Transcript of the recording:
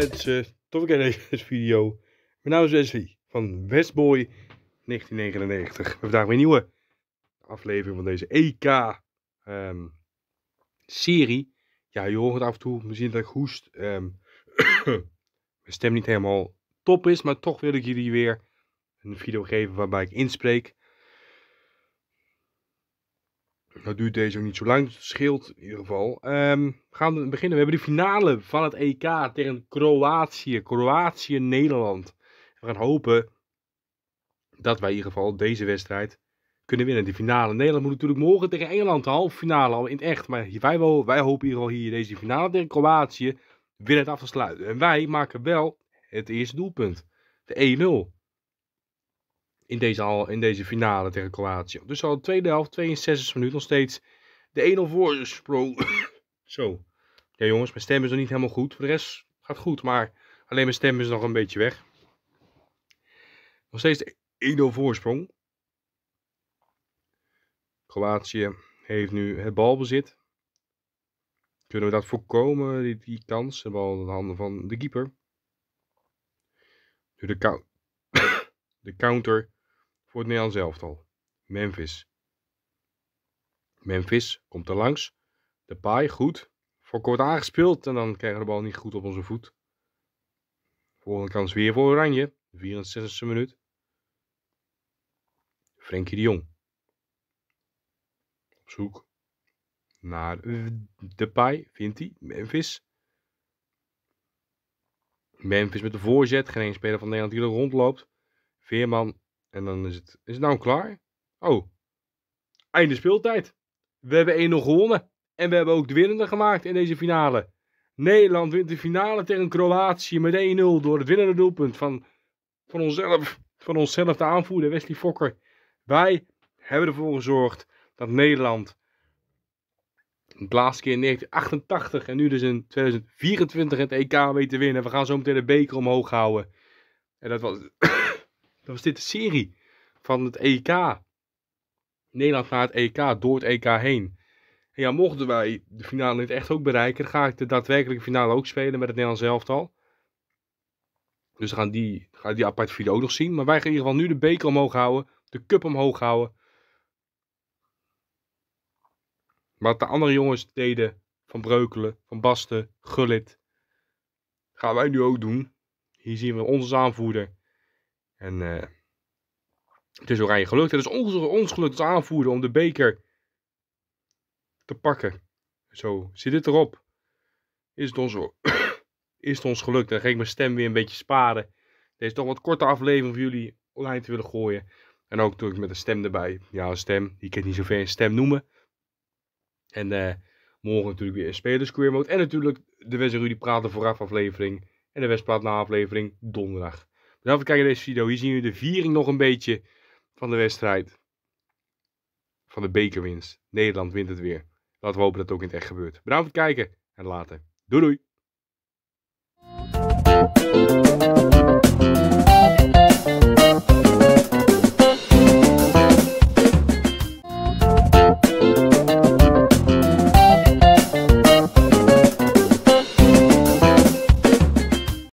mensen, eh, tot weer een deze video. Mijn naam is Wesley van Westboy 1999. We hebben vandaag weer een nieuwe aflevering van deze EK ehm, serie. Ja, je hoort het af en toe, misschien dat ik hoest. Um, mijn stem niet helemaal top is, maar toch wil ik jullie weer een video geven waarbij ik inspreek dat duurt deze ook niet zo lang, het scheelt in ieder geval. Ehm, we gaan beginnen. We hebben de finale van het EK tegen Kroatië. Kroatië-Nederland. We gaan hopen dat wij in ieder geval deze wedstrijd kunnen winnen. De finale. Nederland moet natuurlijk morgen tegen Engeland de halve finale al in echt. Maar wij, wel, wij hopen in ieder geval hier deze finale tegen Kroatië winnen het af te sluiten. En wij maken wel het eerste doelpunt. De 1-0 in deze, al, in deze finale tegen Kroatië. Dus al de tweede helft, 62 minuten nog steeds de 1-0 voorsprong. Zo. Ja jongens, mijn stem is nog niet helemaal goed. Voor de rest gaat goed, maar alleen mijn stem is nog een beetje weg. Nog steeds 1-0 voorsprong. Kroatië heeft nu het balbezit. Kunnen we dat voorkomen, die, die kans? De bal in de handen van de keeper. Nu de, de counter voor het Nederlands al. Memphis. Memphis komt er langs. De paai goed. Voor kort aangespeeld. En dan krijgen we de bal niet goed op onze voet. Volgende kans weer voor Oranje. 64e minuut. Frenkie de Jong. Op zoek naar de paai. Vindt hij. Memphis. Memphis met de voorzet. Geen speler van Nederland die er rondloopt. Veerman en dan is het, is het nou klaar? Oh, einde speeltijd. We hebben 1-0 gewonnen. En we hebben ook de winnende gemaakt in deze finale. Nederland wint de finale tegen Kroatië met 1-0 door het winnende doelpunt van, van, onszelf, van onszelf de aanvoerder Wesley Fokker. Wij hebben ervoor gezorgd dat Nederland de laatste keer in 1988 en nu dus in 2024 het EK weet te winnen. We gaan zo meteen de beker omhoog houden. En dat was, dan was dit de serie van het EK. Nederland naar het EK, door het EK heen. En ja, mochten wij de finale niet echt ook bereiken, dan ga ik de daadwerkelijke finale ook spelen met het Nederlands elftal. Dus dan gaan die, gaan die aparte video nog zien. Maar wij gaan in ieder geval nu de beker omhoog houden, de cup omhoog houden. Wat de andere jongens deden, van Breukelen, van Basten, Gullit, gaan wij nu ook doen. Hier zien we onze aanvoerder. En uh, het is je gelukt. Het is ons, gelukt als aanvoerder om de beker te pakken. Zo zit het erop. Is het ons, is het ons gelukt? Dan ga ik mijn stem weer een beetje sparen. Deze toch wat korte aflevering voor jullie online te willen gooien. En ook natuurlijk met een stem erbij. Ja, een stem. die kan niet zover een stem noemen. En eh, morgen natuurlijk weer een spelersqueer mode. En natuurlijk de West Rudy praten vooraf aflevering. En de Wes praat na aflevering donderdag. Bedankt voor het kijken naar deze video. Hier zien jullie de viering nog een beetje van de wedstrijd. Van de bekerwinst. Nederland wint het weer. Laten we hopen dat het ook in het echt gebeurt. Bedankt voor het kijken en later. Doei doei!